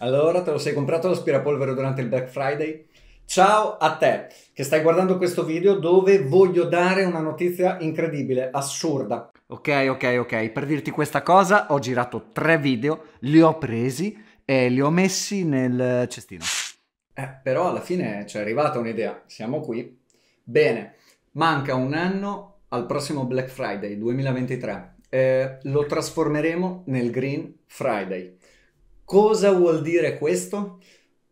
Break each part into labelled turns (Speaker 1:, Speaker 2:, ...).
Speaker 1: Allora, te lo sei comprato l'aspirapolvere durante il Black Friday? Ciao a te che stai guardando questo video dove voglio dare una notizia incredibile, assurda. Ok, ok, ok, per dirti questa cosa ho girato tre video, li ho presi e li ho messi nel cestino. Eh, però alla fine ci è arrivata un'idea, siamo qui. Bene, manca un anno al prossimo Black Friday 2023. Eh, lo trasformeremo nel Green Friday. Cosa vuol dire questo?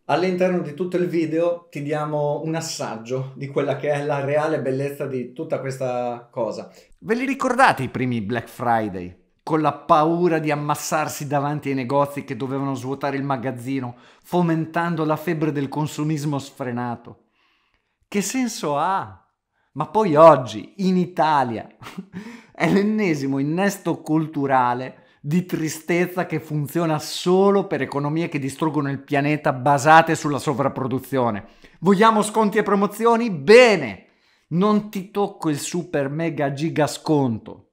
Speaker 1: All'interno di tutto il video ti diamo un assaggio di quella che è la reale bellezza di tutta questa cosa. Ve li ricordate i primi Black Friday? Con la paura di ammassarsi davanti ai negozi che dovevano svuotare il magazzino, fomentando la febbre del consumismo sfrenato. Che senso ha? Ma poi oggi, in Italia, è l'ennesimo innesto culturale di tristezza che funziona solo per economie che distruggono il pianeta basate sulla sovrapproduzione. Vogliamo sconti e promozioni? Bene! Non ti tocco il super mega giga sconto.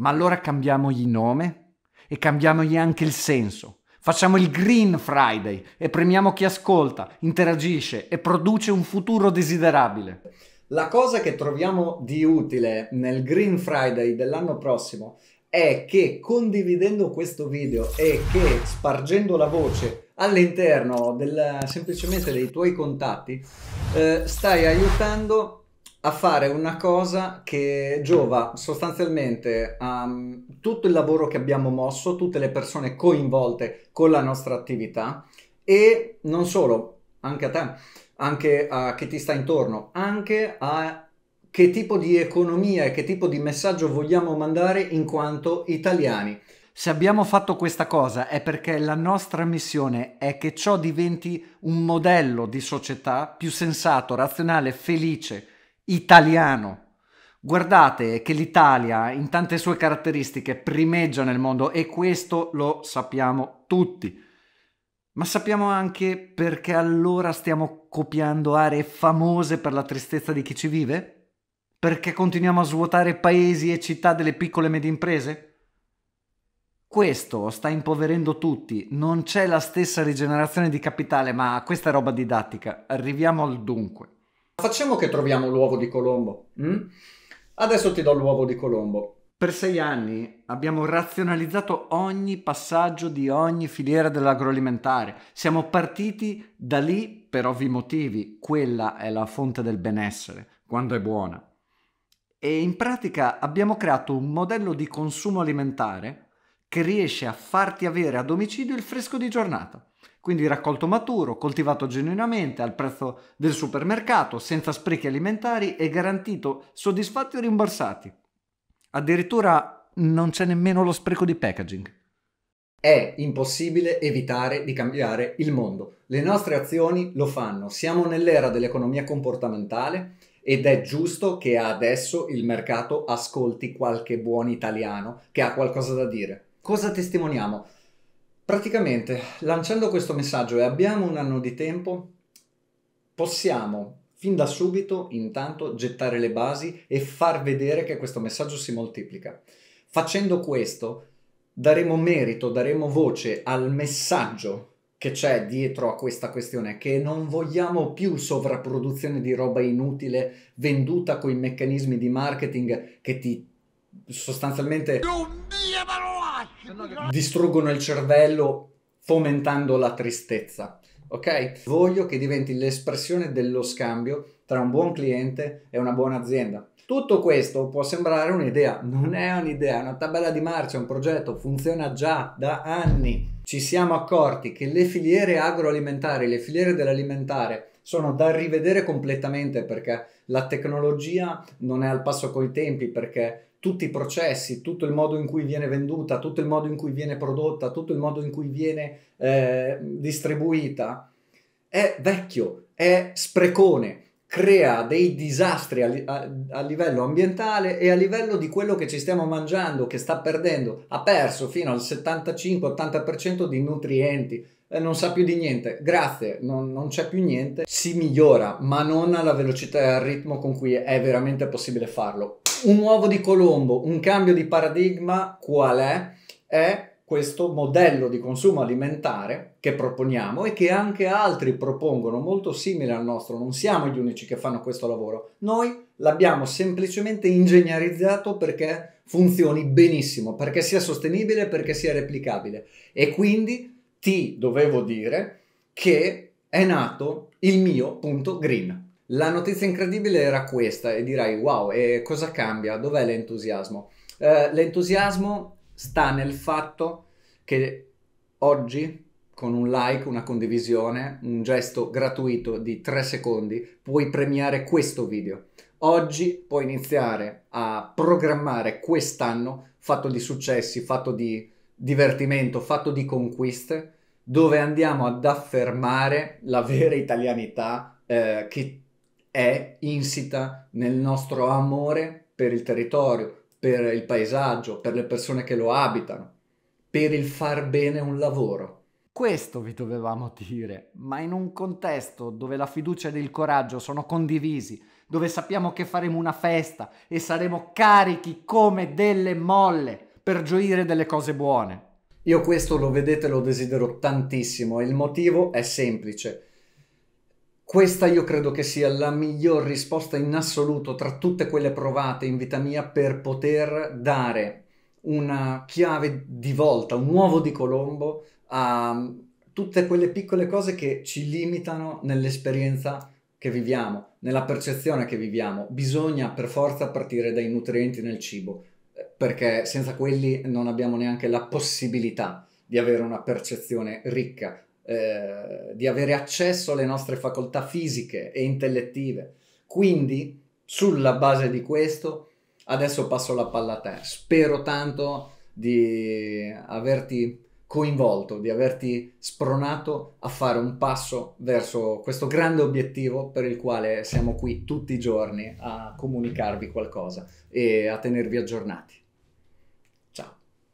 Speaker 1: Ma allora cambiamogli nome e cambiamogli anche il senso. Facciamo il Green Friday e premiamo chi ascolta, interagisce e produce un futuro desiderabile. La cosa che troviamo di utile nel Green Friday dell'anno prossimo è che condividendo questo video e che spargendo la voce all'interno del, semplicemente dei tuoi contatti eh, stai aiutando a fare una cosa che giova sostanzialmente a um, tutto il lavoro che abbiamo mosso, tutte le persone coinvolte con la nostra attività e non solo, anche a te, anche a chi ti sta intorno, anche a che tipo di economia e che tipo di messaggio vogliamo mandare in quanto italiani. Se abbiamo fatto questa cosa è perché la nostra missione è che ciò diventi un modello di società più sensato, razionale, felice, italiano. Guardate che l'Italia in tante sue caratteristiche primeggia nel mondo e questo lo sappiamo tutti. Ma sappiamo anche perché allora stiamo copiando aree famose per la tristezza di chi ci vive? perché continuiamo a svuotare paesi e città delle piccole e medie imprese? Questo sta impoverendo tutti, non c'è la stessa rigenerazione di capitale, ma questa è roba didattica, arriviamo al dunque. Facciamo che troviamo l'uovo di Colombo. Hm? Adesso ti do l'uovo di Colombo. Per sei anni abbiamo razionalizzato ogni passaggio di ogni filiera dell'agroalimentare. Siamo partiti da lì per ovvi motivi. Quella è la fonte del benessere, quando è buona e in pratica abbiamo creato un modello di consumo alimentare che riesce a farti avere a domicilio il fresco di giornata. Quindi raccolto maturo, coltivato genuinamente, al prezzo del supermercato, senza sprechi alimentari e garantito soddisfatti o rimborsati. Addirittura non c'è nemmeno lo spreco di packaging. È impossibile evitare di cambiare il mondo. Le nostre azioni lo fanno. Siamo nell'era dell'economia comportamentale ed è giusto che adesso il mercato ascolti qualche buon italiano che ha qualcosa da dire. Cosa testimoniamo? Praticamente, lanciando questo messaggio e abbiamo un anno di tempo, possiamo fin da subito intanto gettare le basi e far vedere che questo messaggio si moltiplica. Facendo questo daremo merito, daremo voce al messaggio che c'è dietro a questa questione, che non vogliamo più sovrapproduzione di roba inutile venduta con i meccanismi di marketing che ti sostanzialmente distruggono il cervello fomentando la tristezza ok? Voglio che diventi l'espressione dello scambio tra un buon cliente e una buona azienda. Tutto questo può sembrare un'idea, non è un'idea, è una tabella di marcia, un progetto, funziona già da anni. Ci siamo accorti che le filiere agroalimentari, le filiere dell'alimentare sono da rivedere completamente perché la tecnologia non è al passo coi tempi, perché tutti i processi, tutto il modo in cui viene venduta, tutto il modo in cui viene prodotta, tutto il modo in cui viene eh, distribuita, è vecchio, è sprecone, crea dei disastri a, a, a, livello ambientale e a livello di quello che ci stiamo mangiando, che sta perdendo, ha perso fino al 75-80% di nutrienti, eh, non sa più di niente, grazie, non, non c'è più niente, si migliora, ma non alla velocità e al ritmo con cui è veramente possibile farlo un uovo di Colombo, un cambio di paradigma qual è? È questo modello di consumo alimentare che proponiamo e che anche altri propongono molto simile al nostro, non siamo gli unici che fanno questo lavoro. Noi l'abbiamo semplicemente ingegnerizzato perché funzioni benissimo, perché sia sostenibile, perché sia replicabile e quindi ti dovevo dire che è nato il mio punto green. La notizia incredibile era questa e dirai wow, e cosa cambia? Dov'è l'entusiasmo? Eh, l'entusiasmo sta nel fatto che oggi con un like, una condivisione, un gesto gratuito di 3 secondi puoi premiare questo video. Oggi puoi iniziare a programmare quest'anno fatto di successi, fatto di divertimento, fatto di conquiste, dove andiamo ad affermare la vera italianità eh, che è insita nel nostro amore per il territorio, per il paesaggio, per le persone che lo abitano, per il far bene un lavoro. Questo vi dovevamo dire, ma in un contesto dove la fiducia ed il coraggio sono condivisi, dove sappiamo che faremo una festa e saremo carichi come delle molle per gioire delle cose buone. Io questo lo vedete, lo desidero tantissimo e il motivo è semplice questa io credo che sia la miglior risposta in assoluto tra tutte quelle provate in vita mia per poter dare una chiave di volta, un uovo di Colombo a mm, tutte quelle piccole cose che ci limitano nell'esperienza che viviamo, nella percezione che viviamo. Bisogna per forza partire dai nutrienti nel cibo, eh, perché senza quelli non abbiamo neanche la possibilità di avere una percezione ricca, eh, di avere accesso alle nostre facoltà fisiche e intellettive. Quindi, sulla base di questo, adesso passo la palla a te. Spero tanto di averti coinvolto, di averti spronato a fare un passo verso questo grande obiettivo per il quale siamo qui tutti i giorni a comunicarvi qualcosa e a tenervi aggiornati.